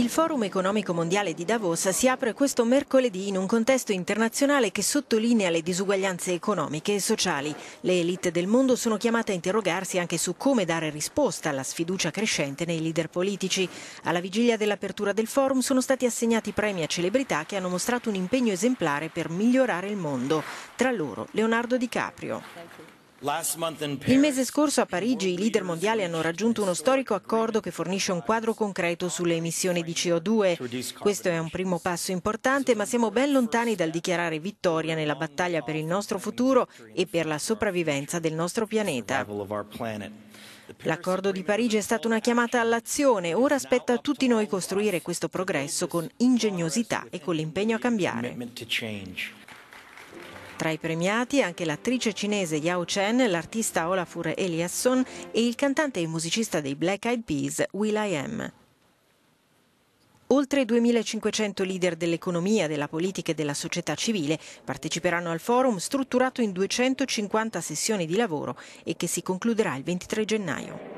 Il Forum economico mondiale di Davos si apre questo mercoledì in un contesto internazionale che sottolinea le disuguaglianze economiche e sociali. Le elite del mondo sono chiamate a interrogarsi anche su come dare risposta alla sfiducia crescente nei leader politici. Alla vigilia dell'apertura del forum sono stati assegnati premi a celebrità che hanno mostrato un impegno esemplare per migliorare il mondo, tra loro Leonardo DiCaprio. Caprio. Il mese scorso a Parigi i leader mondiali hanno raggiunto uno storico accordo che fornisce un quadro concreto sulle emissioni di CO2. Questo è un primo passo importante, ma siamo ben lontani dal dichiarare vittoria nella battaglia per il nostro futuro e per la sopravvivenza del nostro pianeta. L'accordo di Parigi è stata una chiamata all'azione, ora aspetta a tutti noi costruire questo progresso con ingegnosità e con l'impegno a cambiare. Tra i premiati anche l'attrice cinese Yao Chen, l'artista Olafur Eliasson e il cantante e musicista dei Black Eyed Peas Will I Am. Oltre 2.500 leader dell'economia, della politica e della società civile parteciperanno al forum strutturato in 250 sessioni di lavoro e che si concluderà il 23 gennaio.